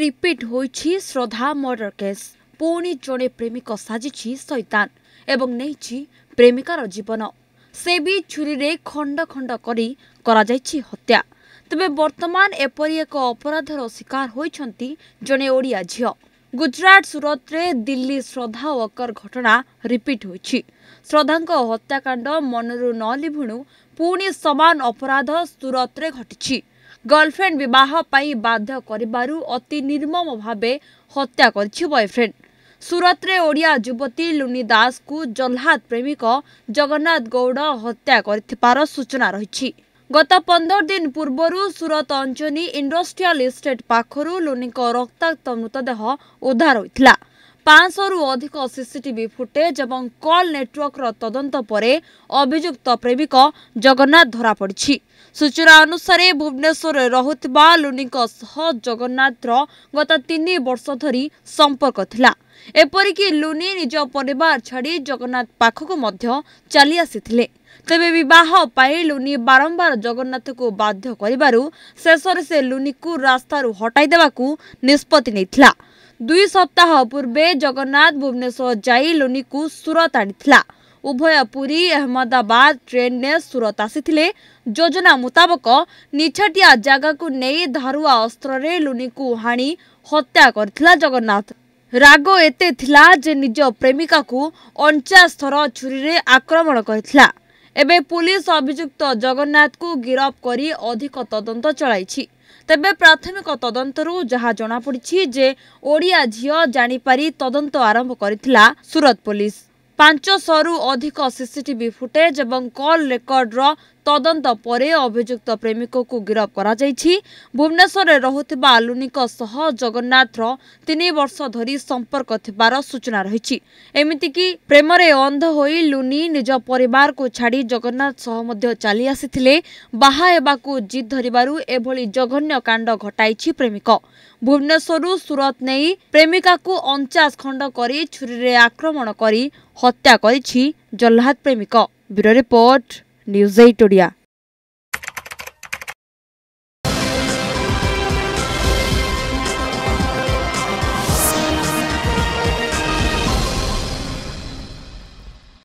repeat ହୋଇଛି ଶ୍ରଦ୍ଧା murder case ପୁଣି ଜଣେ ପ୍ରେମିକ ସାଜିଛି ସୈତାନ ଏବଂ ନେଇଛି ପ୍ରେମିକାର ଜୀବନ ସେ ବି ଛୁରୀରେ ଖଣ୍ଡ ଖଣ୍ଡ କରି କରାଯାଇଛି ହତ୍ୟା ତେବେ ବର୍ତ୍ତମାନ ଏପରି ଏକ ଅପରାଧର ଶିକାର ହୋଇଛନ୍ତି ଜଣେ ଓଡ଼ିଆ ଝିଅ ଗୁଜରାଟ ସୁରତରେ ଦିଲ୍ଲୀ ଶ୍ରଦ୍ଧା ୱକର ଘଟଣା ରିପିଟ୍ ହୋଇଛି ଶ୍ରଦ୍ଧାଙ୍କ ହତ୍ୟାକାଣ୍ଡ ମନରୁ ନ ଲିଭୁଣୁ ପୁଣି ସମାନ ଅପରାଧ ସୁରତରେ ଘଟିଛି ଗର୍ଲଫ୍ରେଣ୍ଡ ବିବାହ ପାଇଁ ବାଧ୍ୟ କରିବାରୁ ଅତି ନିର୍ମମ ଭାବେ ହତ୍ୟା କରିଛି ବୟଫ୍ରେଣ୍ଡ ସୁରତରେ ଓଡ଼ିଆ ଯୁବତୀ ଲୁନି ଦାସଙ୍କୁ ଜହ୍ଲାଦ ପ୍ରେମିକ ଜଗନ୍ନାଥ ଗୌଡ଼ ହତ୍ୟା କରିଥିବାର ସୂଚନା ରହିଛି ଗତ ପନ୍ଦର ଦିନ ପୂର୍ବରୁ ସୁରତ ଅଞ୍ଚନୀ ଇଣ୍ଡଷ୍ଟ୍ରିଆଲ ଇଷ୍ଟେଟ୍ ପାଖରୁ ଲୁନିଙ୍କ ରକ୍ତାକ୍ତ ମୃତଦେହ ଉଦ୍ଧାର ହୋଇଥିଲା ପାଞ୍ଚଶହରୁ ଅଧିକ ସିସିଟିଭି ଫୁଟେଜ୍ ଏବଂ କଲ୍ ନେଟୱାର୍କର ତଦନ୍ତ ପରେ ଅଭିଯୁକ୍ତ ପ୍ରେମିକ ଜଗନ୍ନାଥ ଧରାପଡ଼ିଛି ସୂଚନା ଅନୁସାରେ ଭୁବନେଶ୍ୱରରେ ରହୁଥିବା ଲୁନିଙ୍କ ସହ ଜଗନ୍ନାଥର ଗତ ତିନି ବର୍ଷ ଧରି ସମ୍ପର୍କ ଥିଲା ଏପରିକି ଲୁନି ନିଜ ପରିବାର ଛାଡ଼ି ଜଗନ୍ନାଥ ପାଖକୁ ମଧ୍ୟ ଚାଲି ଆସିଥିଲେ ତେବେ ବିବାହ ପାଇଁ ଲୁନି ବାରମ୍ବାର ଜଗନ୍ନାଥକୁ ବାଧ୍ୟ କରିବାରୁ ଶେଷରେ ସେ ଲୁନିକୁ ରାସ୍ତାରୁ ହଟାଇ ଦେବାକୁ ନିଷ୍ପତ୍ତି ନେଇଥିଲା दुई सप्ताह पूर्व जगन्नाथ भुवनेसर जुनि सुरत आणिला उभय पुरी अहमदाबाद ट्रेन ने सुरत आसिले योजना मुताबक निछाटिया जगाकु नै धारुवा अस्त्रले लुनि हाणि हत्या गरिरह जगन्नाथ राग ए निज प्रेमिक अचाथर छुरी आक्रमण गरिरह पु अभियुक्त जगन्नाथको करी अधिक तदन चलिन्छ ତେବେ ପ୍ରାଥମିକ ତଦନ୍ତରୁ ଯାହା ଜଣାପଡ଼ିଛି ଯେ ଓଡ଼ିଆ ଝିଅ ଜାଣିପାରି ତଦନ୍ତ ଆରମ୍ଭ କରିଥିଲା ସୁରତ ପୋଲିସ ପାଞ୍ଚଶହରୁ ଅଧିକ ସିସିଟିଭି ଫୁଟେଜ୍ ଏବଂ କଲ୍ ରେକର୍ଡର তদন্ত ପରେ ଅଭିଯୁକ୍ତ ପ୍ରେମିକକୁ ଗିରଫ କରାଯାଇଛି ଭୁବନେଶ୍ୱରରେ ରହୁଥିବା ଆଲୁନିଙ୍କ ସହ ଜଗନ୍ନାଥର ତିନି ବର୍ଷ ଧରି ସମ୍ପର୍କ ଥିବାର ସୂଚନା ରହିଛି ଏମିତିକି ପ୍ରେମରେ ଅନ୍ଧ ହୋଇ ଲୁନି ନିଜ ପରିବାରକୁ ଛାଡ଼ି ଜଗନ୍ନାଥ ସହ ମଧ୍ୟ ଚାଲି ଆସିଥିଲେ ବାହା ହେବାକୁ ଜିଦ୍ ଧରିବାରୁ ଏଭଳି ଜଘନ୍ୟ କାଣ୍ଡ ଘଟାଇଛି ପ୍ରେମିକ ଭୁବନେଶ୍ୱରରୁ ସୁରତ ନେଇ ପ୍ରେମିକାକୁ ଅଞ୍ଚାଶ ଖଣ୍ଡ କରି ଛୁରୀରେ ଆକ୍ରମଣ କରି ହତ୍ୟା କରିଛି ଜହ୍ଲାଦ ପ୍ରେମିକ ବ୍ୟୁରୋ ରିପୋର୍ଟ ନ୍ୟୁଜ୍ ଏଇଟୋଡ଼ିଆ